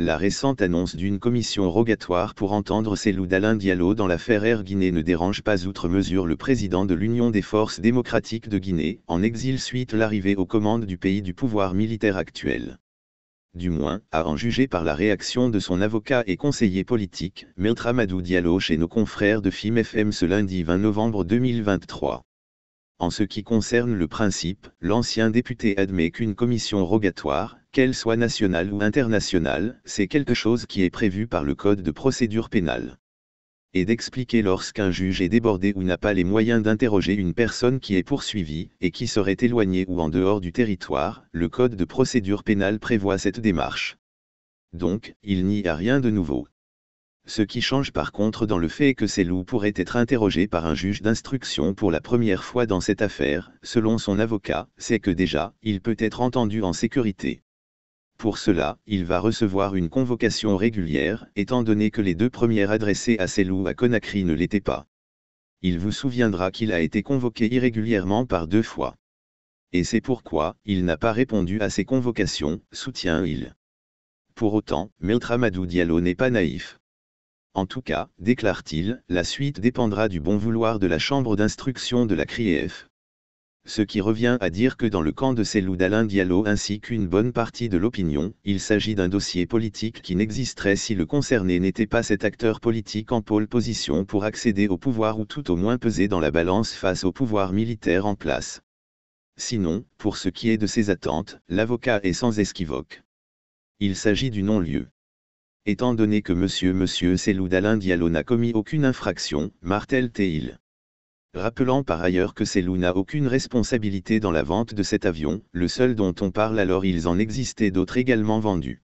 La récente annonce d'une commission rogatoire pour entendre loups d'Alain Diallo dans l'affaire Air Guinée ne dérange pas outre mesure le président de l'Union des forces démocratiques de Guinée, en exil suite l'arrivée aux commandes du pays du pouvoir militaire actuel. Du moins, à en juger par la réaction de son avocat et conseiller politique, Meltramadou Diallo chez nos confrères de FIM FM ce lundi 20 novembre 2023. En ce qui concerne le principe, l'ancien député admet qu'une commission rogatoire, qu'elle soit nationale ou internationale, c'est quelque chose qui est prévu par le Code de procédure pénale. Et d'expliquer lorsqu'un juge est débordé ou n'a pas les moyens d'interroger une personne qui est poursuivie et qui serait éloignée ou en dehors du territoire, le Code de procédure pénale prévoit cette démarche. Donc, il n'y a rien de nouveau. Ce qui change par contre dans le fait que ces loups pourraient être interrogés par un juge d'instruction pour la première fois dans cette affaire, selon son avocat, c'est que déjà, il peut être entendu en sécurité. Pour cela, il va recevoir une convocation régulière, étant donné que les deux premières adressées à ses loups à Conakry ne l'étaient pas. Il vous souviendra qu'il a été convoqué irrégulièrement par deux fois. Et c'est pourquoi, il n'a pas répondu à ces convocations, soutient-il. Pour autant, Meltramadou Diallo n'est pas naïf. En tout cas, déclare-t-il, la suite dépendra du bon vouloir de la chambre d'instruction de la CRIEF ce qui revient à dire que dans le camp de Célou d'Alain Diallo ainsi qu'une bonne partie de l'opinion, il s'agit d'un dossier politique qui n'existerait si le concerné n'était pas cet acteur politique en pôle position pour accéder au pouvoir ou tout au moins peser dans la balance face au pouvoir militaire en place. Sinon, pour ce qui est de ses attentes, l'avocat est sans esquivoque. Il s'agit du non-lieu. Étant donné que M. M Célou Diallo n'a commis aucune infraction, martel Teil rappelant par ailleurs que Selou n'a aucune responsabilité dans la vente de cet avion, le seul dont on parle alors ils en existaient d'autres également vendus.